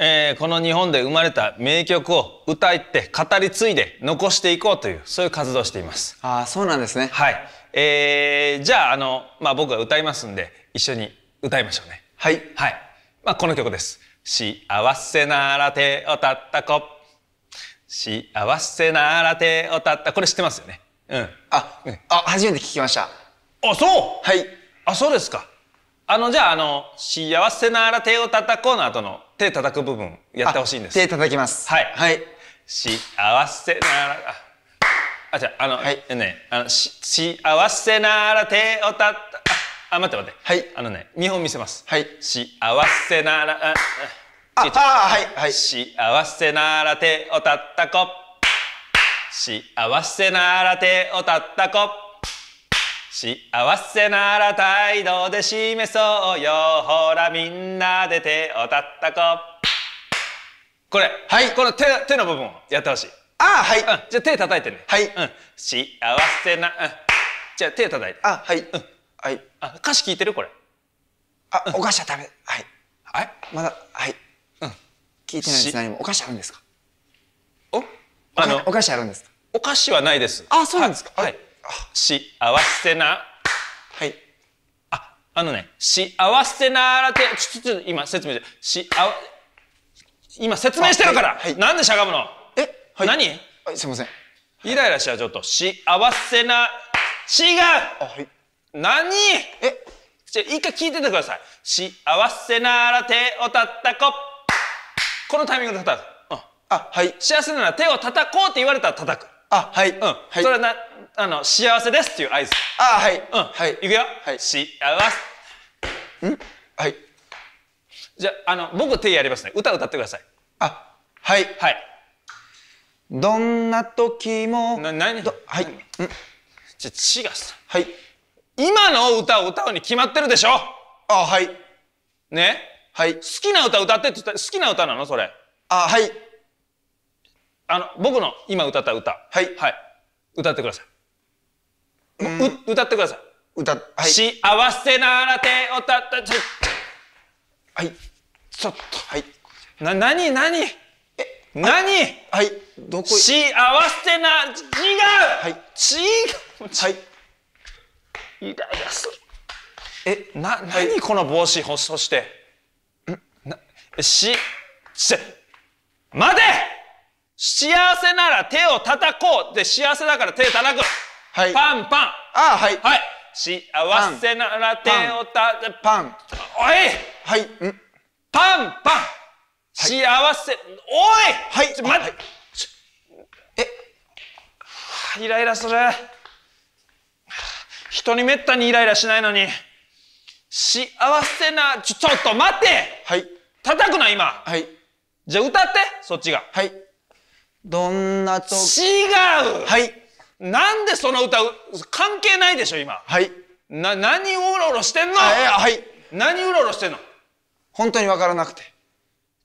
えー、この日本で生まれた名曲を歌いって語り継いで残していこうというそういう活動をしていますああそうなんですねはい、えー、じゃああの、まあ、僕が歌いますんで一緒に歌いましょうねはい、はいまあ、この曲です「幸せなら手をたったこ」「幸せなら手をたった」これ知ってますよねうんあ、うん、あ初めて聞きましたあそうはいあそうですかあのじゃああの幸せなら手を叩こうの後の手叩く部分やってほしいんです。手叩きます。はい。はい。幸せならああじゃああの、はい、ねあのし幸せなら手をたあ、あ待って待って。はい。あのね見本見せます。はい。幸せならあああはいはい。幸せなら手をたたこ。幸せなら手をたたこ。幸せなら態度で示そうよほらみんなで手をたったここれはいこの手手の部分をやってほしいああはい、うん、じゃあ手叩いてねはい、うん、幸せな、うん、じゃあ手叩いてあはい、うん、はいあ歌詞聞いてるこれあ、うん、お菓子はダメはいはいまだはい、うん、聞いてないです何もお菓子あるんですかおあのお菓子あるんですかお菓子はないですあそうなんですかはい幸せな。はい。あ、あのね、幸せならて、ちょ、ちょ、今説明して。し、あ、今説明してるから、はい、なんでしゃがむのえ、はい、何、はい、すいません。イライラしちゃう、ちょっと。幸せな、違うあ、はい。何えじゃ一回聞いててください。幸せなら手をたたこ。このタイミングで叩く。うん、あ、はい。幸せなら手をたたこうって言われたら叩く。あはいうん、はい、それなあの幸せですっていう合図あはいうんはいいくよ、はい、幸せんはいじゃあの僕手やりますね歌歌ってくださいあはいはいどんな時もな何どはいんじゃ違うさはい今の歌を歌うに決まってるでしょあはいねはい好きな歌歌ってって言った好きな歌なのそれあはいあの、僕の今歌った歌。はい。はい。歌ってください。う、歌ってください。歌、はい。幸せなら手をたったちょはい。ちょっと。はい。な、なになにえ、なにはい。どこ幸せな、違うはい。違うはい。イライラする。え、な、なにこの帽子ほ、そして。んな、し、し、待て幸せなら手を叩こうで幸せだから手叩く。はい。パンパン。あはい。はい。幸せなら手をたパン。おい。はい。ん。パンパン。幸せ。おい。はい。ちょ待って。え。イライラする。人にめったにイライラしないのに。幸せなちょちょっと待って。はい。叩くな今。はい。じゃあ歌ってそっちが。はい。どんなと違うはいなんでその歌う関係ないでしょ今はいな何をうろうろしてんのはい何うろうろしてんの本当にわからなくて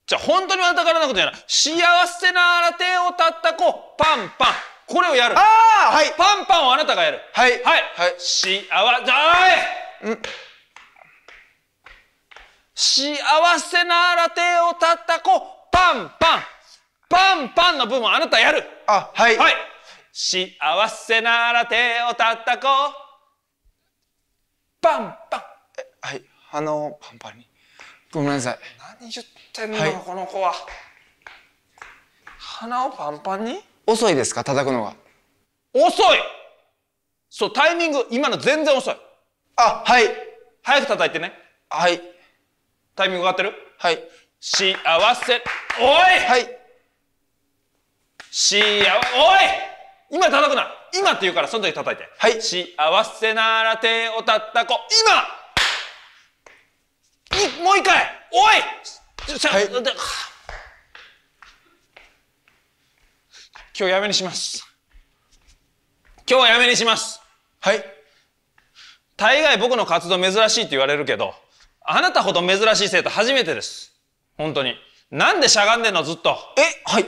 じゃ本当に分からなくてじゃな幸せなあな手をたったこパンパンこれをやるああはいパンパンをあなたがやるはいはいはい幸せあいん幸せなあら手をたったこパンパンパンパンの部分あなたやるあはいはい幸せなら手を叩こうパンパンはい鼻をパンパンにごめんなさい何言ってんの、はい、この子は鼻をパンパンに遅いですか叩くのが遅いそうタイミング今の全然遅いあはい早く叩いてねはいタイミング合ってるはい幸せおいはいしあおい今叩くな今って言うからその時叩いてはい幸せなら手をたった子、今いもう一回おいはい、今日やめにします今日はやめにしますはい大概僕の活動珍しいって言われるけどあなたほど珍しい生徒初めてです本当になんでしゃがんでんのずっとえはい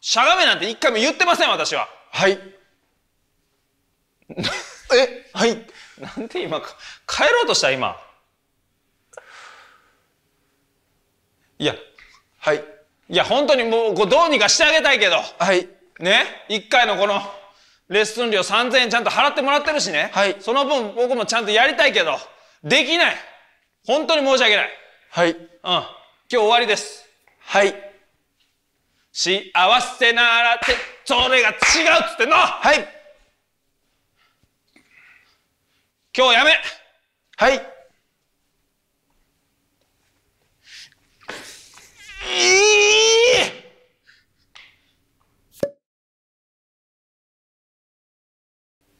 しゃがめなんて一回も言ってません、私は。はい。えはい。なんで今、か、帰ろうとした今。いや。はい。いや、本当にもう、うどうにかしてあげたいけど。はい。ね一回のこの、レッスン料3000円ちゃんと払ってもらってるしね。はい。その分、僕もちゃんとやりたいけど、できない。本当に申し訳ない。はい。うん。今日終わりです。はい。幸せならってそれが違うっつってのはい今日やめはい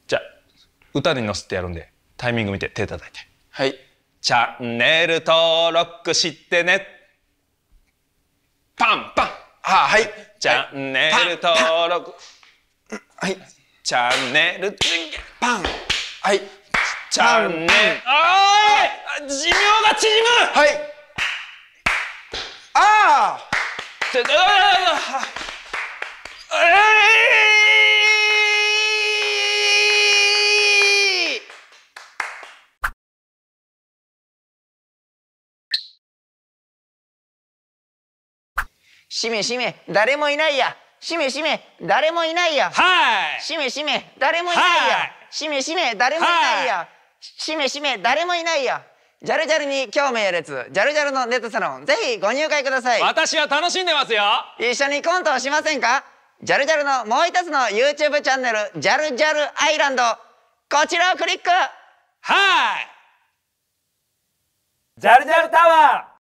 じゃあ歌に乗せてやるんでタイミング見て手叩いてはいチャンネル登録してねあはい。チャンネル登録。はい。チャンネルパン。はい。チャンネル。おい寿命が縮むはい。ああちょっと、ああしめしめ誰もいないやしめしめ誰もいないやはいしめしめ誰もいないやしめしめ誰もいないやしめしめ誰もいないやジャルジャルに今日名列ジャルジャルのネットサロンぜひご入会ください私は楽しんでますよ一緒にコントをしませんかジャルジャルのもう一つの YouTube チャンネルジャルジャルアイランドこちらをクリックはいジャルジャルタワー